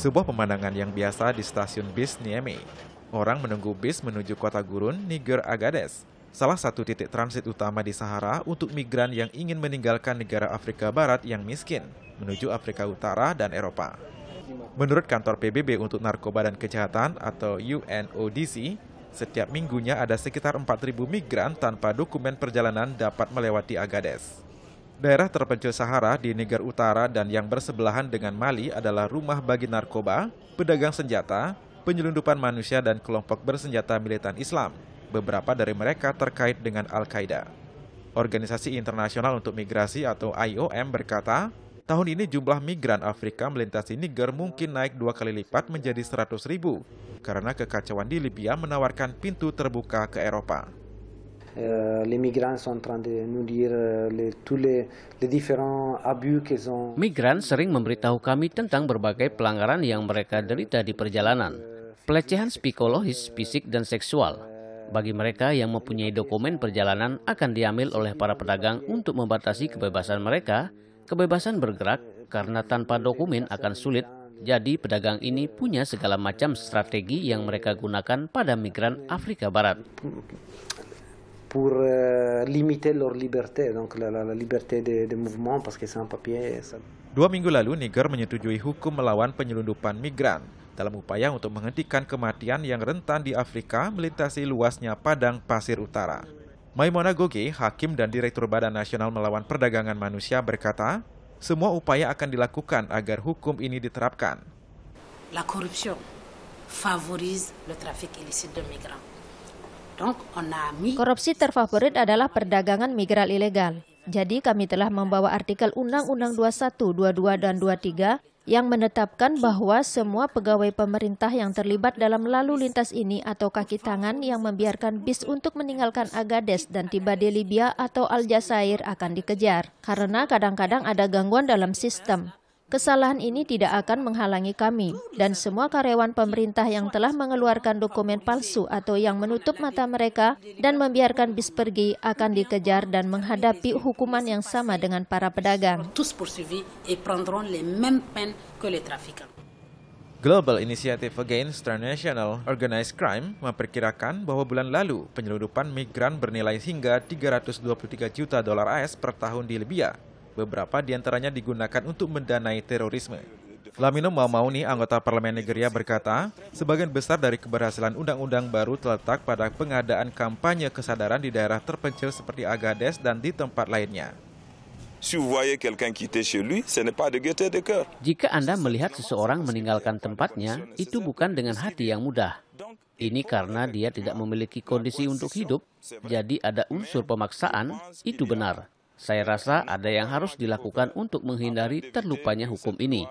Sebuah pemandangan yang biasa di stasiun bis Niamey. Orang menunggu bis menuju kota gurun Niger Agades, salah satu titik transit utama di Sahara untuk migran yang ingin meninggalkan negara Afrika Barat yang miskin menuju Afrika Utara dan Eropa. Menurut kantor PBB untuk Narkoba dan Kejahatan atau UNODC, setiap minggunya ada sekitar 4.000 migran tanpa dokumen perjalanan dapat melewati Agades. Daerah terpencil Sahara di Niger Utara dan yang bersebelahan dengan Mali adalah rumah bagi narkoba, pedagang senjata, penyelundupan manusia dan kelompok bersenjata militan Islam. Beberapa dari mereka terkait dengan Al-Qaeda. Organisasi Internasional untuk Migrasi atau IOM berkata, tahun ini jumlah migran Afrika melintasi Niger mungkin naik dua kali lipat menjadi 100 ribu, karena kekacauan di Libya menawarkan pintu terbuka ke Eropa. Euh, les migrants sont en train de nous dire euh, les, tous les, les différents abus qu'ils ont. Migran sering memberitahu kami tentang berbagai pelanggaran yang mereka derita di perjalanan. Pelecehan psikologis, fisik, dan seksual. Bagi mereka yang mempunyai dokumen perjalanan akan diambil oleh para pedagang untuk membatasi kebebasan mereka, kebebasan bergerak, karena tanpa dokumen akan sulit jadi pedagang ini punya segala macam strategi yang mereka gunakan pada migran Afrika Barat pour euh, limiter leur liberté, donc la, la, la liberté de, de mouvement, parce que c'est un papier. Ça... Dua minggu lalu, Niger menyetujui hukum melawan penyelundupan migran dalam upaya untuk menghentikan kematian yang rentan di Afrika melintasi luasnya padang pasir utara. Maimona Goge, hakim dan Direktur Badan Nasional Melawan Perdagangan Manusia berkata, semua upaya akan dilakukan agar hukum ini diterapkan. La corruption favorise le trafic illicite de migrants. Korupsi terfavorit adalah perdagangan migran ilegal. Jadi kami telah membawa artikel Undang-Undang 21, 22, dan 23 yang menetapkan bahwa semua pegawai pemerintah yang terlibat dalam lalu lintas ini atau kaki tangan yang membiarkan bis untuk meninggalkan Agades dan tiba di Libya atau Aljazair akan dikejar. Karena kadang-kadang ada gangguan dalam sistem. Kesalahan ini tidak akan menghalangi kami dan semua karyawan pemerintah yang telah mengeluarkan dokumen palsu atau yang menutup mata mereka dan membiarkan bis pergi akan dikejar dan menghadapi hukuman yang sama dengan para pedagang. Global Initiative Against Transnational Organized Crime memperkirakan bahwa bulan lalu penyeludupan migran bernilai hingga 323 juta dolar AS per tahun di Libya Beberapa diantaranya digunakan untuk mendanai terorisme. Lamino Mamauni, anggota Parlemen Nigeria, berkata, sebagian besar dari keberhasilan undang-undang baru terletak pada pengadaan kampanye kesadaran di daerah terpencil seperti Agades dan di tempat lainnya. Jika Anda melihat seseorang meninggalkan tempatnya, itu bukan dengan hati yang mudah. Ini karena dia tidak memiliki kondisi untuk hidup, jadi ada unsur pemaksaan, itu benar. Saya rasa ada yang harus dilakukan untuk menghindari terlupanya hukum ini.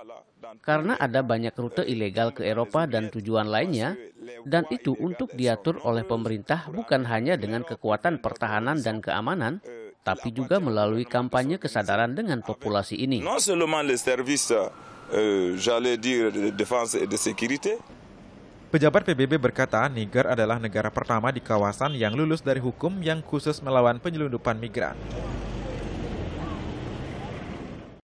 Karena ada banyak rute ilegal ke Eropa dan tujuan lainnya, dan itu untuk diatur oleh pemerintah bukan hanya dengan kekuatan pertahanan dan keamanan, tapi juga melalui kampanye kesadaran dengan populasi ini. Pejabat PBB berkata Niger adalah negara pertama di kawasan yang lulus dari hukum yang khusus melawan penyelundupan migran.